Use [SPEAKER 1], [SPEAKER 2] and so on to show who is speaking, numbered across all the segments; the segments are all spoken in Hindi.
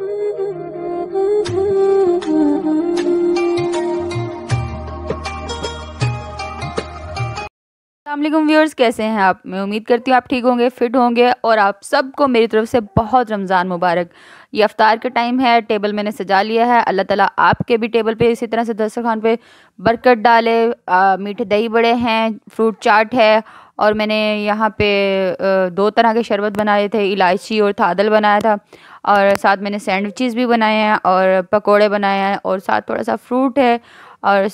[SPEAKER 1] अल्लाम व्यूअर्स कैसे हैं आप मैं उम्मीद करती हूँ आप ठीक होंगे फिट होंगे और आप सबको मेरी तरफ से बहुत रमज़ान मुबारक ये अफ्तार का टाइम है टेबल मैंने सजा लिया है अल्लाह ताला आपके भी टेबल पे इसी तरह से दस्तरखान पे बरकत डाले आ, मीठे दही बड़े हैं फ्रूट चाट है और मैंने यहाँ पे दो तरह के शरबत बनाए थे इलायची और थादल बनाया था और साथ मैंने सैंडविचेस भी बनाए हैं और पकोड़े बनाए हैं और साथ थोड़ा सा फ्रूट है और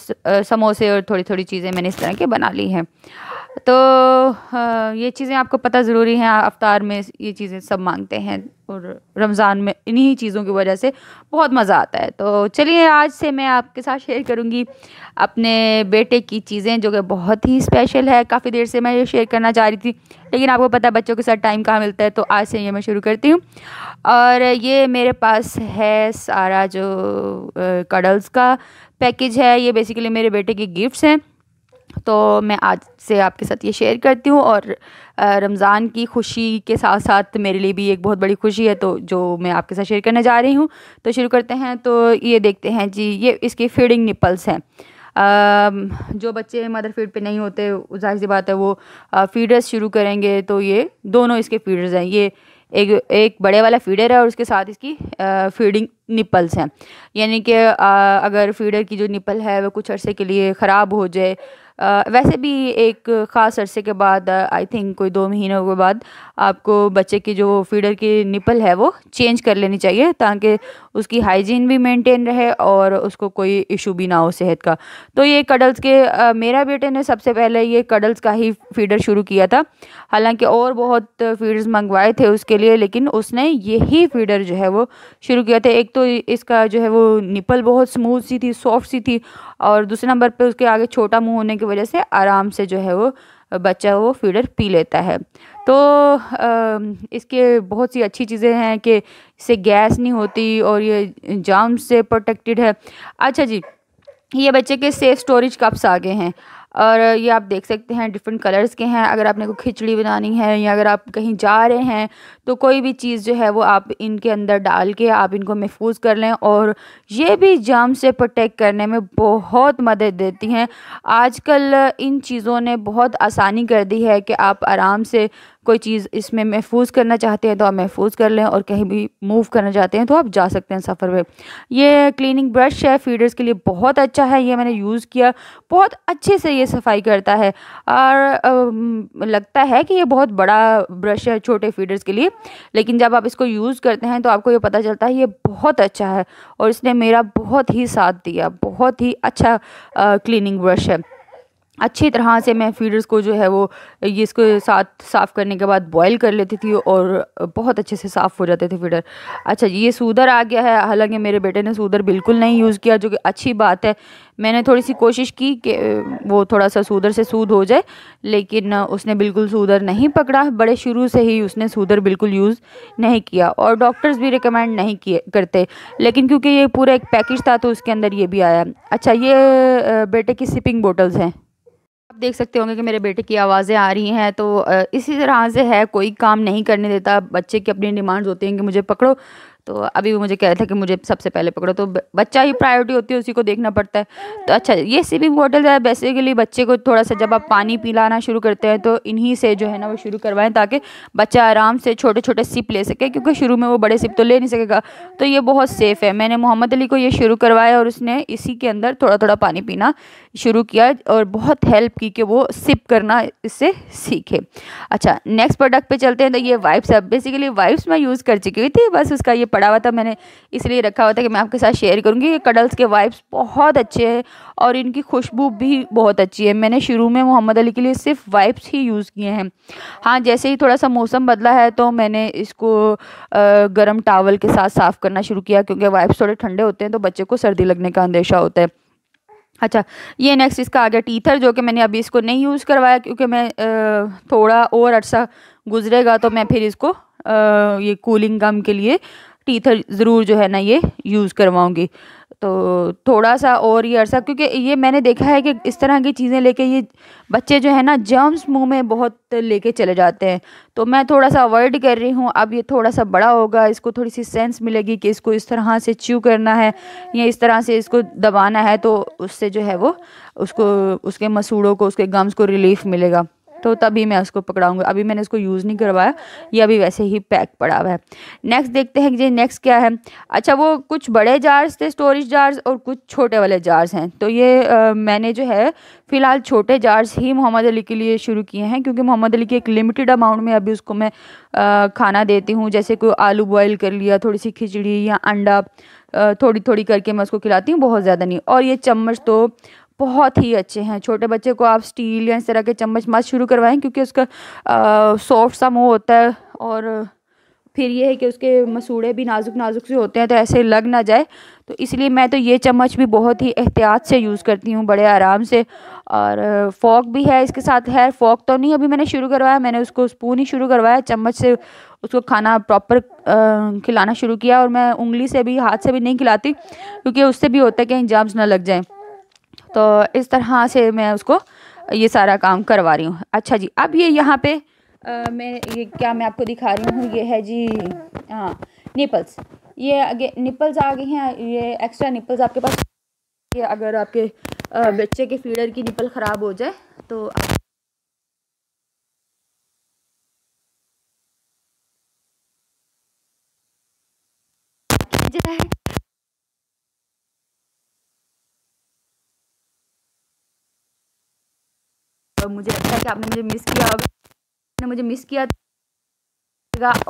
[SPEAKER 1] समोसे और थोड़ी थोड़ी चीज़ें मैंने इस तरह के बना ली हैं तो ये चीज़ें आपको पता ज़रूरी हैं अवतार में ये चीज़ें सब मांगते हैं और रमज़ान में इन्हीं चीज़ों की वजह से बहुत मज़ा आता है तो चलिए आज से मैं आपके साथ शेयर करूँगी अपने बेटे की चीज़ें जो कि बहुत ही स्पेशल है काफ़ी देर से मैं ये शेयर करना चाह रही थी लेकिन आपको पता है बच्चों के साथ टाइम कहाँ मिलता है तो आज से ये मैं शुरू करती हूँ और ये मेरे पास है सारा जो कड़ल्स का पैकेज है ये बेसिकली मेरे बेटे के गिफ्ट्स हैं तो मैं आज से आपके साथ ये शेयर करती हूँ और रमज़ान की खुशी के साथ साथ मेरे लिए भी एक बहुत बड़ी खुशी है तो जो मैं आपके साथ शेयर करने जा रही हूँ तो शुरू करते हैं तो ये देखते हैं जी ये इसके फीडिंग निपल्स हैं जो बच्चे मदर फीड पे नहीं होते जाहिर सी बात है वो फीडर्स शुरू करेंगे तो ये दोनों इसके फीडर्स हैं ये एक एक बड़े वाला फीडर है और उसके साथ इसकी आ, फीडिंग निपल्स हैं यानी कि अगर फीडर की जो निपल है वो कुछ अरसे के लिए ख़राब हो जाए आ, वैसे भी एक ख़ास अरसे के बाद आई थिंक कोई दो महीनों के बाद आपको बच्चे की जो फीडर की निपल है वो चेंज कर लेनी चाहिए ताकि उसकी हाइजीन भी मेंटेन रहे और उसको कोई इशू भी ना हो सेहत का तो ये कडल्स के आ, मेरा बेटे ने सबसे पहले ये कडल्स का ही फीडर शुरू किया था हालांकि और बहुत फीडर्स मंगवाए थे उसके लिए लेकिन उसने यही फीडर जो है वो शुरू किया था एक तो इसका जो है वो निपल बहुत स्मूथ सी थी सॉफ्ट सी थी और दूसरे नंबर पर उसके आगे छोटा मुँह होने की वजह से आराम से जो है वो बच्चा वो फीडर पी लेता है तो इसके बहुत सी अच्छी चीज़ें हैं कि इससे गैस नहीं होती और ये जाम से प्रोटेक्टेड है अच्छा जी ये बच्चे के सेफ स्टोरेज कप्स आ गए हैं और ये आप देख सकते हैं डिफरेंट कलर्स के हैं अगर आपने को खिचड़ी बनानी है या अगर आप कहीं जा रहे हैं तो कोई भी चीज़ जो है वो आप इनके अंदर डाल के आप इनको महफूज कर लें और ये भी जाम से प्रोटेक्ट करने में बहुत मदद देती हैं आजकल इन चीज़ों ने बहुत आसानी कर दी है कि आप आराम से कोई चीज़ इसमें महफूज करना चाहते हैं तो आप महफूज कर लें और कहीं भी मूव करना चाहते हैं तो आप जा सकते हैं सफ़र में ये क्लीनिंग ब्रश है फीडर्स के लिए बहुत अच्छा है ये मैंने यूज़ किया बहुत अच्छे से ये सफाई करता है और लगता है कि ये बहुत बड़ा ब्रश है छोटे फीडर्स के लिए लेकिन जब आप इसको यूज़ करते हैं तो आपको ये पता चलता है ये बहुत अच्छा है और इसने मेरा बहुत ही साथ दिया बहुत ही अच्छा क्लिनिंग ब्रश है अच्छी तरह से मैं फीडर्स को जो है वो ये इसको साथ साफ़ करने के बाद बॉईल कर लेती थी और बहुत अच्छे से साफ़ हो जाते थे फीडर अच्छा ये सूदर आ गया है हालांकि मेरे बेटे ने सूदर बिल्कुल नहीं यूज़ किया जो कि अच्छी बात है मैंने थोड़ी सी कोशिश की कि वो थोड़ा सा सूदर से सूद हो जाए लेकिन उसने बिल्कुल सूदर नहीं पकड़ा बड़े शुरू से ही उसने सूदर बिल्कुल यूज़ नहीं किया और डॉक्टर्स भी रिकमेंड नहीं किए करते लेकिन क्योंकि ये पूरा एक पैकेज था तो उसके अंदर ये भी आया अच्छा ये बेटे की सिपिंग बोटल्स हैं आप देख सकते होंगे कि मेरे बेटे की आवाज़ें आ रही हैं तो इसी तरह से है कोई काम नहीं करने देता बच्चे की अपनी डिमांड्स होती हैं कि मुझे पकड़ो तो अभी वो मुझे कह रहा था कि मुझे सबसे पहले पकड़ो तो बच्चा ही प्रायोरिटी होती है उसी को देखना पड़ता है तो अच्छा ये सिपिंग वाटर है बेसिकली बच्चे को थोड़ा सा जब आप पानी पिलाना शुरू करते हैं तो इन्हीं से जो है ना वो शुरू करवाएं ताकि बच्चा आराम से छोटे छोटे सिप ले सके क्योंकि शुरू में वो बड़े सिप तो ले नहीं सकेगा तो ये बहुत सेफ़ है मैंने मोहम्मद अली को ये शुरू करवाया और उसने इसी के अंदर थोड़ा थोड़ा पानी पीना शुरू किया और बहुत हेल्प की कि वो सिप करना इससे सीखे अच्छा नेक्स्ट प्रोडक्ट पे चलते हैं तो ये वाइप्स है बेसिकली वाइप्स मैं यूज़ कर चुकी हुई थी बस उसका ये पड़ा हुआ था मैंने इसलिए रखा हुआ था कि मैं आपके साथ शेयर करूँगी ये कडल्स के वाइब्स बहुत अच्छे हैं और इनकी खुशबू भी बहुत अच्छी है मैंने शुरू में मोहम्मद अली के लिए सिर्फ वाइप्स ही यूज़ किए हैं हाँ जैसे ही थोड़ा सा मौसम बदला है तो मैंने इसको गर्म टावल के साथ साफ़ करना शुरू किया क्योंकि वाइप्स थोड़े ठंडे होते हैं तो बच्चे को सर्दी लगने का अंदेशा होता है अच्छा ये नेक्स्ट इसका आ गया टीथर जो कि मैंने अभी इसको नहीं यूज़ करवाया क्योंकि मैं थोड़ा और अर्सा गुजरेगा तो मैं फिर इसको ये कूलिंग गम के लिए टीथर ज़रूर जो है ना ये यूज़ करवाऊँगी तो थोड़ा सा और ये अर्सा क्योंकि ये मैंने देखा है कि इस तरह की चीज़ें लेके ये बच्चे जो है ना जर्म्स मुंह में बहुत लेके चले जाते हैं तो मैं थोड़ा सा अवॉइड कर रही हूँ अब ये थोड़ा सा बड़ा होगा इसको थोड़ी सी सेंस मिलेगी कि इसको इस तरह से च्यू करना है या इस तरह से इसको दबाना है तो उससे जो है वो उसको उसके मसूड़ों को उसके गम्स को रिलीफ़ मिलेगा तो तभी मैं उसको पकड़ाऊंगा अभी मैंने इसको यूज़ नहीं करवाया ये अभी वैसे ही पैक पड़ा हुआ है नेक्स्ट देखते हैं जी नेक्स्ट क्या है अच्छा वो कुछ बड़े जार्स थे स्टोरेज जार्स और कुछ छोटे वाले जार्स हैं तो ये आ, मैंने जो है फ़िलहाल छोटे जार्स ही मोहम्मद अली के लिए शुरू किए हैं क्योंकि मोहम्मद अली के एक लिमिटेड अमाउंट में अभी उसको मैं आ, खाना देती हूँ जैसे कोई आलू बॉयल कर लिया थोड़ी सी खिचड़ी या अंडा थोड़ी थोड़ी करके मैं उसको खिलाती हूँ बहुत ज़्यादा नहीं और ये चम्मच तो बहुत ही अच्छे हैं छोटे बच्चे को आप स्टील या इस तरह के चम्मच मत शुरू करवाएं क्योंकि उसका सॉफ्ट सा मुँह होता है और फिर ये है कि उसके मसूड़े भी नाजुक नाजुक से होते हैं तो ऐसे लग ना जाए तो इसलिए मैं तो ये चम्मच भी बहुत ही एहतियात से यूज़ करती हूँ बड़े आराम से और फॉक भी है इसके साथ है फोक तो नहीं अभी मैंने शुरू करवाया मैंने उसको स्पून ही शुरू करवाया चम्मच से उसको खाना प्रॉपर खिलाना शुरू किया और मैं उंगली से भी हाथ से भी नहीं खिलाती क्योंकि उससे भी होता है कि इंजाम्स ना लग जाएँ तो इस तरह से मैं उसको ये सारा काम करवा रही हूँ अच्छा जी अब ये यहाँ पे आ, मैं ये क्या मैं आपको दिखा रही हूँ ये है जी हाँ निपल्स ये आगे निपल्स आ गए हैं ये एक्स्ट्रा निपल्स आपके पास ये अगर आपके बच्चे के फीडर की निपल ख़राब हो जाए तो आप और मुझे है अच्छा कि आपने मुझे मिस किया होगा आपने मुझे मिस किया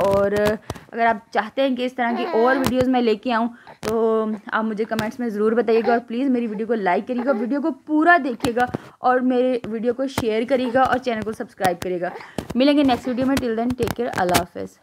[SPEAKER 1] और अगर आप चाहते हैं कि इस तरह की और वीडियोस हम्म। मैं लेके आऊँ तो आप मुझे कमेंट्स में ज़रूर बताइएगा और प्लीज़ मेरी वीडियो को लाइक करिएगा वीडियो को पूरा देखिएगा और मेरे वीडियो को शेयर करिएगा और चैनल को सब्सक्राइब करिएगा मिलेंगे नेक्स्ट वीडियो में टिल देन टेक केयर अल्लाह हाफिज़